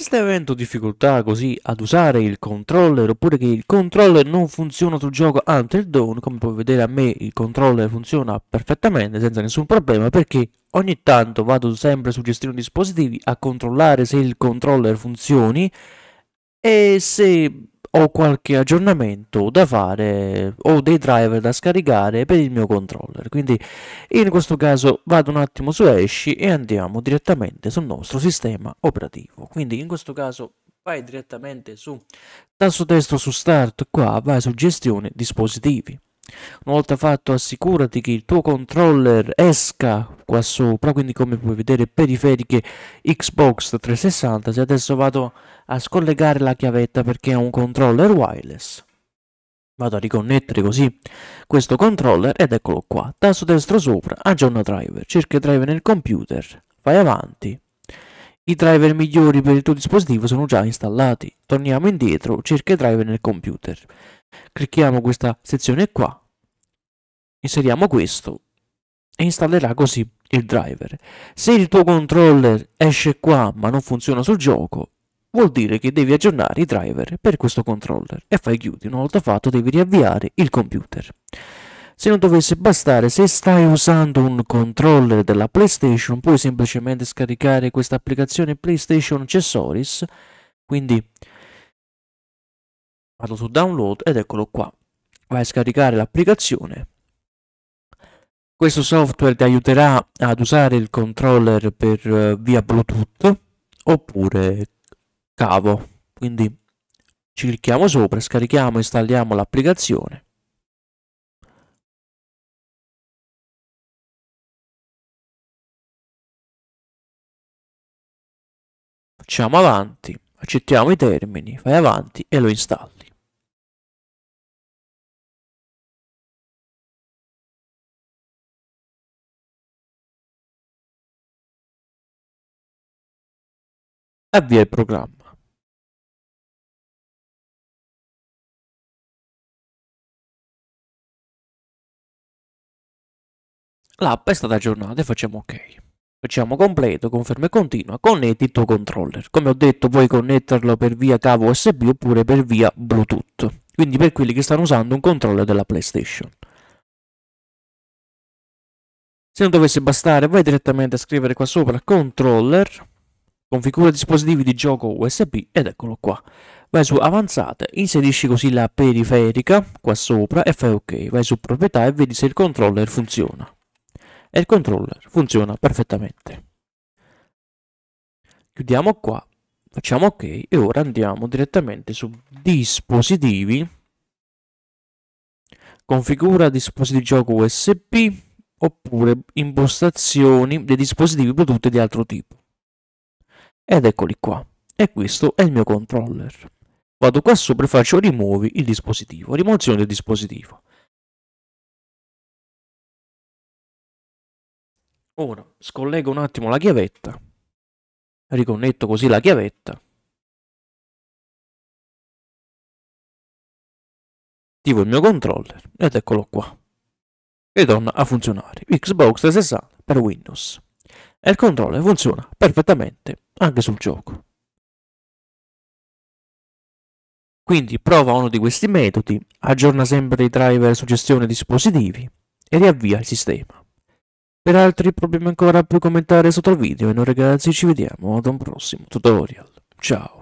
Se stai avendo difficoltà così ad usare il controller oppure che il controller non funziona sul gioco Until Dawn, come puoi vedere a me il controller funziona perfettamente senza nessun problema perché ogni tanto vado sempre su gestione dispositivi a controllare se il controller funzioni e se ho qualche aggiornamento da fare o dei driver da scaricare per il mio controller quindi in questo caso vado un attimo su esci e andiamo direttamente sul nostro sistema operativo quindi in questo caso vai direttamente su tasto destro su start qua vai su gestione dispositivi una volta fatto assicurati che il tuo controller esca qua sopra, quindi come puoi vedere periferiche Xbox 360, se adesso vado a scollegare la chiavetta perché è un controller wireless. Vado a riconnettere così questo controller ed eccolo qua, tasto destro sopra, aggiorna driver, cerca driver nel computer, vai avanti. I driver migliori per il tuo dispositivo sono già installati, torniamo indietro, cerca driver nel computer. Clicchiamo questa sezione qua, inseriamo questo e installerà così il driver. Se il tuo controller esce qua ma non funziona sul gioco, vuol dire che devi aggiornare i driver per questo controller e fai chiudi. Una volta fatto devi riavviare il computer. Se non dovesse bastare, se stai usando un controller della PlayStation, puoi semplicemente scaricare questa applicazione PlayStation Accessories, quindi vado su download ed eccolo qua vai a scaricare l'applicazione questo software ti aiuterà ad usare il controller per uh, via bluetooth oppure cavo quindi ci clicchiamo sopra scarichiamo installiamo l'applicazione facciamo avanti accettiamo i termini, fai avanti e lo installi. Avvia il programma. L'app è stata aggiornata e facciamo ok. Facciamo completo, conferma e continua, connetti il tuo controller. Come ho detto puoi connetterlo per via cavo USB oppure per via Bluetooth. Quindi per quelli che stanno usando un controller della PlayStation. Se non dovesse bastare vai direttamente a scrivere qua sopra controller Configura dispositivi di gioco USB ed eccolo qua. Vai su avanzate, inserisci così la periferica qua sopra e fai ok. Vai su proprietà e vedi se il controller funziona. E il controller funziona perfettamente. Chiudiamo qua, facciamo ok e ora andiamo direttamente su dispositivi. Configura dispositivi di gioco USB oppure impostazioni dei dispositivi Bluetooth di altro tipo ed eccoli qua e questo è il mio controller vado qua sopra e faccio rimuovi il dispositivo rimozione del dispositivo ora scollego un attimo la chiavetta riconnetto così la chiavetta attivo il mio controller ed eccolo qua e torna a funzionare Xbox 360 per Windows e il controller funziona perfettamente anche sul gioco. Quindi prova uno di questi metodi, aggiorna sempre i driver su gestione dispositivi e riavvia il sistema. Per altri problemi ancora puoi commentare sotto il video e noi ragazzi ci vediamo ad un prossimo tutorial. Ciao!